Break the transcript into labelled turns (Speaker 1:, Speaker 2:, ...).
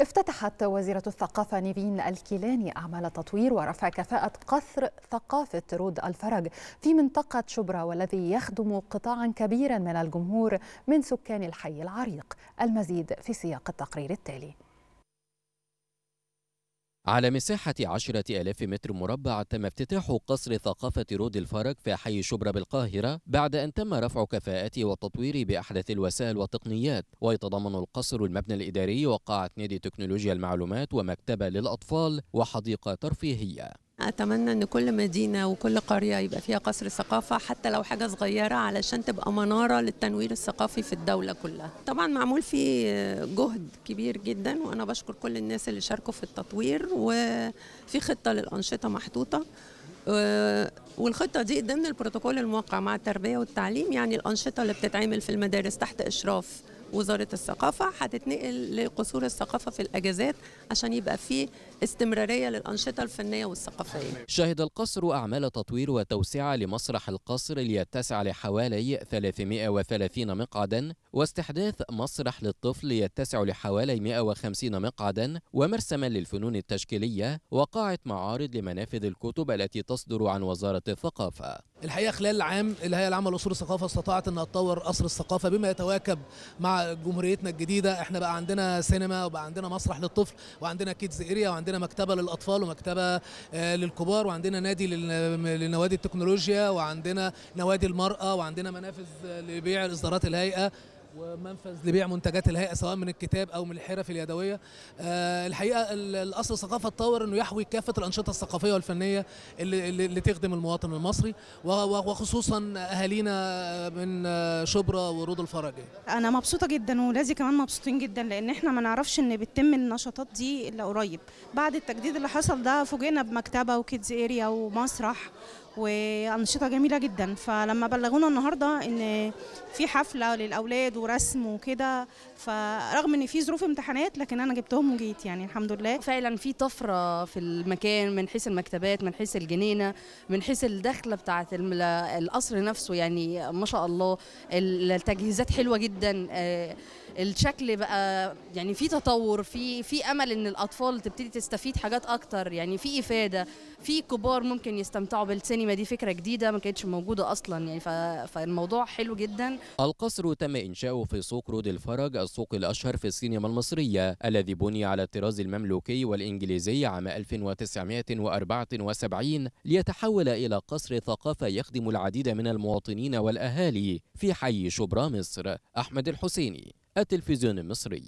Speaker 1: افتتحت وزيرة الثقافة نيفين الكيلاني أعمال تطوير ورفع كفاءة قصر ثقافة رود الفرج في منطقة شبرا والذي يخدم قطاعا كبيرا من الجمهور من سكان الحي العريق المزيد في سياق التقرير
Speaker 2: التالي
Speaker 3: على مساحة عشرة ألاف متر مربع تم افتتاح قصر ثقافة رود الفرج في حي شبرا بالقاهرة بعد أن تم رفع كفاءته والتطوير بأحدث الوسائل والتقنيات ويتضمن القصر المبنى الإداري وقاعة نادي تكنولوجيا المعلومات ومكتبة للأطفال وحديقة ترفيهية
Speaker 1: أتمنى أن كل مدينة وكل قرية يبقى فيها قصر ثقافة حتى لو حاجة صغيرة علشان تبقى منارة للتنوير الثقافي في الدولة كلها طبعا معمول فيه جهد كبير جدا وأنا بشكر كل الناس اللي شاركوا في التطوير وفي خطة للأنشطة محطوطة والخطه دي ضمن البروتوكول الموقع مع التربيه والتعليم يعني الانشطه اللي بتتعمل في المدارس تحت اشراف وزاره الثقافه هتتنقل لقصور الثقافه في الاجازات عشان يبقى فيه استمرارية للأنشطة الفنية والثقافية
Speaker 3: شهد القصر أعمال تطوير وتوسعة لمسرح القصر ليتسع لحوالي 330 مقعدا واستحداث مسرح للطفل يتسع لحوالي 150 مقعدا ومرسما للفنون التشكيلية وقاعة معارض لمنافذ الكتب التي تصدر عن وزارة الثقافة
Speaker 4: الحقيقة خلال العام الهيئة العامة لأصول الثقافة استطاعت أن تطور قصر الثقافة بما يتواكب مع جمهوريتنا الجديدة احنا بقى عندنا سينما وبقى عندنا مسرح للطفل وعندنا كيدز إيريا وعندنا عندنا مكتبه للاطفال ومكتبه آه، للكبار وعندنا نادي لنوادي التكنولوجيا وعندنا نوادي المراه وعندنا منافذ لبيع الاصدارات الهيئه ومنفذ لبيع منتجات الهيئه سواء من الكتاب او من الحرف اليدويه آه، الحقيقه الاصل ثقافه تطور انه يحوي كافه الانشطه الثقافيه والفنيه اللي, اللي تخدم المواطن المصري وخصوصا اهالينا من آه، شبرا ورود الفرج
Speaker 2: انا مبسوطه جدا ولازي كمان مبسوطين جدا لان احنا ما نعرفش ان بتتم النشاطات دي الا قريب بعد التجديد اللي حصل ده فوجئنا بمكتبه وكيدز اريا ومسرح وانشطه جميله جدا فلما بلغونا النهارده ان في حفله للاولاد ورسم وكده فرغم ان في ظروف امتحانات لكن انا جبتهم وجيت يعني الحمد لله فعلا في طفره في المكان من حيث المكتبات من
Speaker 5: حيث الجنينه من حيث الدخله بتاعه القصر نفسه يعني ما شاء الله التجهيزات حلوه جدا آه، الشكل بقى يعني في تطور في في امل ان الاطفال تبتدي تستفيد حاجات اكتر يعني في افاده في كبار ممكن يستمتعوا بالسينما دي فكره جديده ما كانتش موجوده اصلا يعني فالموضوع حلو جدا
Speaker 3: القصر تم انشاؤه في سوق رود الفرج السوق الاشهر في السينما المصريه الذي بني على الطراز المملوكي والانجليزي عام 1974 ليتحول الى قصر ثقافه يخدم العديد من المواطنين والاهالي في حي شبرا مصر احمد الحسيني التلفزيون المصري